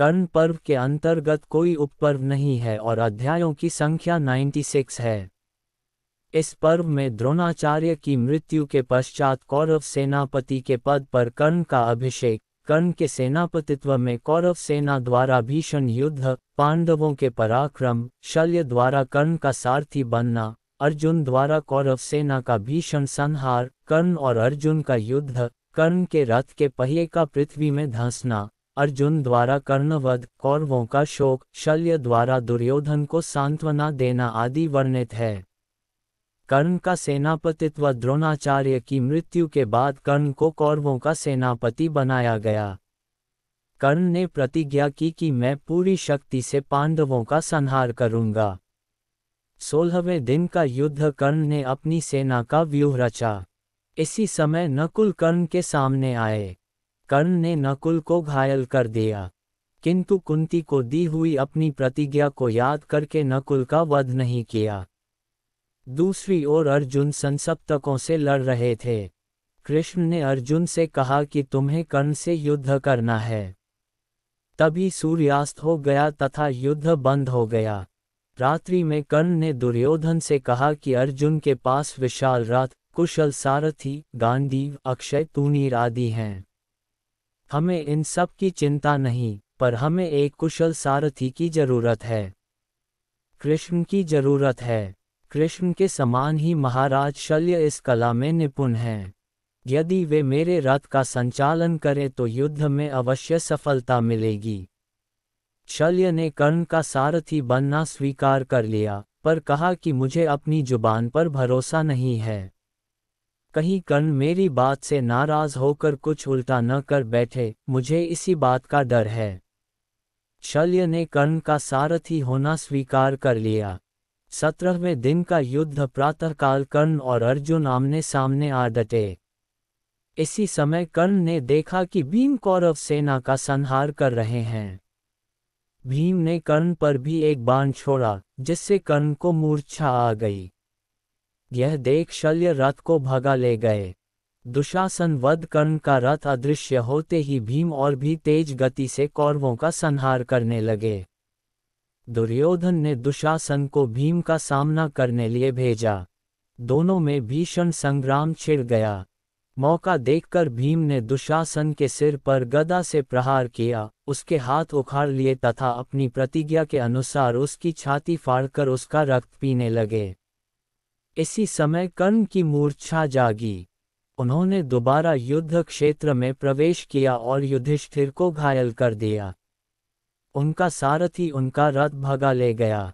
कर्ण पर्व के अंतर्गत कोई उपपर्व नहीं है और अध्यायों की संख्या 96 है इस पर्व में द्रोणाचार्य की मृत्यु के पश्चात कौरव सेनापति के पद पर कर्ण का अभिषेक कर्ण के सेनापतित्व में कौरव सेना द्वारा भीषण युद्ध पांडवों के पराक्रम शल्य द्वारा कर्ण का सारथी बनना अर्जुन द्वारा कौरव सेना का भीषण संहार कर्ण और अर्जुन का युद्ध कर्ण के रथ के पहिए का पृथ्वी में धंसना अर्जुन द्वारा कर्णवध कौरवों का शोक शल्य द्वारा दुर्योधन को सांत्वना देना आदि वर्णित है कर्ण का सेनापतित्व द्रोणाचार्य की मृत्यु के बाद कर्ण को कौरवों का सेनापति बनाया गया कर्ण ने प्रतिज्ञा की कि मैं पूरी शक्ति से पांडवों का संहार करूंगा सोलहवें दिन का युद्ध कर्ण ने अपनी सेना का व्यूह रचा इसी समय नकुल कर्ण के सामने आए कर्ण ने नकुल को घायल कर दिया किंतु कुंती को दी हुई अपनी प्रतिज्ञा को याद करके नकुल का वध नहीं किया दूसरी ओर अर्जुन संसप्तकों से लड़ रहे थे कृष्ण ने अर्जुन से कहा कि तुम्हें कर्ण से युद्ध करना है तभी सूर्यास्त हो गया तथा युद्ध बंद हो गया रात्रि में कर्ण ने दुर्योधन से कहा कि अर्जुन के पास विशाल रथ कुशल सारथी गांधी अक्षय तूनीर आदि हैं हमें इन सब की चिंता नहीं पर हमें एक कुशल सारथी की जरूरत है कृष्ण की जरूरत है कृष्ण के समान ही महाराज शल्य इस कला में निपुण हैं यदि वे मेरे रथ का संचालन करें तो युद्ध में अवश्य सफलता मिलेगी शल्य ने कर्ण का सारथी बनना स्वीकार कर लिया पर कहा कि मुझे अपनी जुबान पर भरोसा नहीं है कहीं कर्ण मेरी बात से नाराज होकर कुछ उल्टा न कर बैठे मुझे इसी बात का डर है शल्य ने कर्ण का सारथी होना स्वीकार कर लिया सत्रहवें दिन का युद्ध प्रातःकाल कर्ण और अर्जुन आमने सामने आ डटे इसी समय कर्ण ने देखा कि भीम कौरव सेना का संहार कर रहे हैं भीम ने कर्ण पर भी एक बाण छोड़ा जिससे कर्ण को मूर्छा आ गई यह देख शल्य रथ को भगा ले गए दुशासन वध कर्ण का रथ अदृश्य होते ही भीम और भी तेज गति से कौरवों का संहार करने लगे दुर्योधन ने दुशासन को भीम का सामना करने लिए भेजा दोनों में भीषण संग्राम छिड़ गया मौका देखकर भीम ने दुशासन के सिर पर गदा से प्रहार किया उसके हाथ उखाड़ लिए तथा अपनी प्रतिज्ञा के अनुसार उसकी छाती फाड़कर उसका रक्त पीने लगे इसी समय कर्ण की मूर्छा जागी उन्होंने दोबारा युद्ध क्षेत्र में प्रवेश किया और युधिष्ठिर को घायल कर दिया उनका सारथी उनका रथ भगा ले गया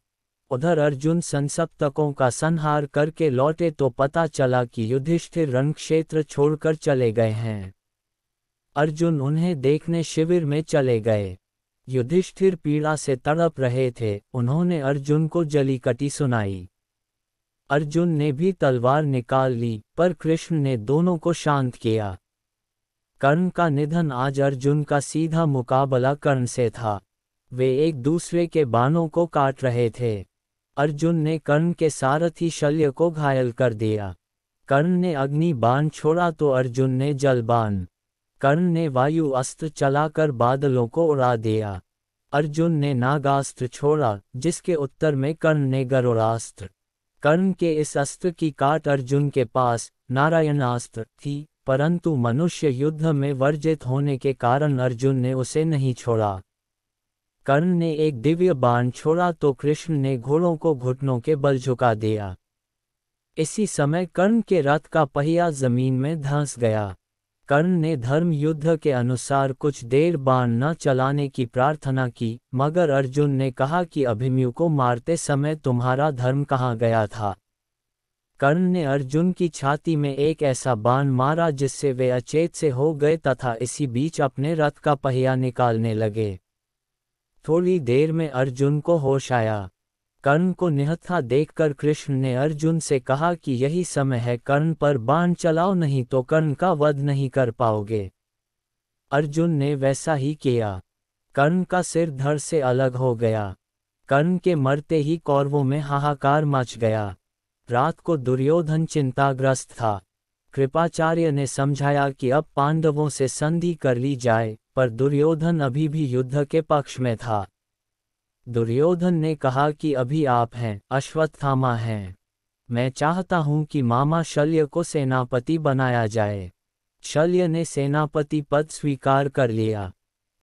उधर अर्जुन संसप्तकों का संहार करके लौटे तो पता चला कि युधिष्ठिर रंग क्षेत्र छोड़कर चले गए हैं अर्जुन उन्हें देखने शिविर में चले गए युधिष्ठिर पीड़ा से तड़प रहे थे उन्होंने अर्जुन को जलीकटी सुनाई अर्जुन ने भी तलवार निकाल ली पर कृष्ण ने दोनों को शांत किया कर्ण का निधन आज अर्जुन का सीधा मुकाबला कर्ण से था वे एक दूसरे के बाणों को काट रहे थे अर्जुन ने कर्ण के सारथी शल्य को घायल कर दिया कर्ण ने अग्नि बाण छोड़ा तो अर्जुन ने जल बाण कर्ण ने वायु अस्त्र चलाकर बादलों को उड़ा दिया अर्जुन ने नागास्त्र छोड़ा जिसके उत्तर में कर्ण ने गरुड़ास्त्र कर्ण के इस अस्त्र की काट अर्जुन के पास नारायणास्त्र थी परंतु मनुष्य युद्ध में वर्जित होने के कारण अर्जुन ने उसे नहीं छोड़ा कर्ण ने एक दिव्य बाण छोड़ा तो कृष्ण ने घोड़ों को घुटनों के बल झुका दिया इसी समय कर्ण के रथ का पहिया जमीन में धंस गया कर्ण ने धर्म युद्ध के अनुसार कुछ देर बाण न चलाने की प्रार्थना की मगर अर्जुन ने कहा कि अभिमयु को मारते समय तुम्हारा धर्म कहाँ गया था कर्ण ने अर्जुन की छाती में एक ऐसा बाण मारा जिससे वे अचेत से हो गए तथा इसी बीच अपने रथ का पहिया निकालने लगे थोड़ी देर में अर्जुन को होश आया कर्ण को निहत्था देखकर कृष्ण ने अर्जुन से कहा कि यही समय है कर्ण पर बाण चलाओ नहीं तो कर्ण का वध नहीं कर पाओगे अर्जुन ने वैसा ही किया कर्ण का सिर धड़ से अलग हो गया कर्ण के मरते ही कौरवों में हाहाकार मच गया रात को दुर्योधन चिंताग्रस्त था कृपाचार्य ने समझाया कि अब पांडवों से संधि कर ली जाए पर दुर्योधन अभी भी युद्ध के पक्ष में था दुर्योधन ने कहा कि अभी आप हैं अश्वत्थामा हैं मैं चाहता हूं कि मामा शल्य को सेनापति बनाया जाए शल्य ने सेनापति पद स्वीकार कर लिया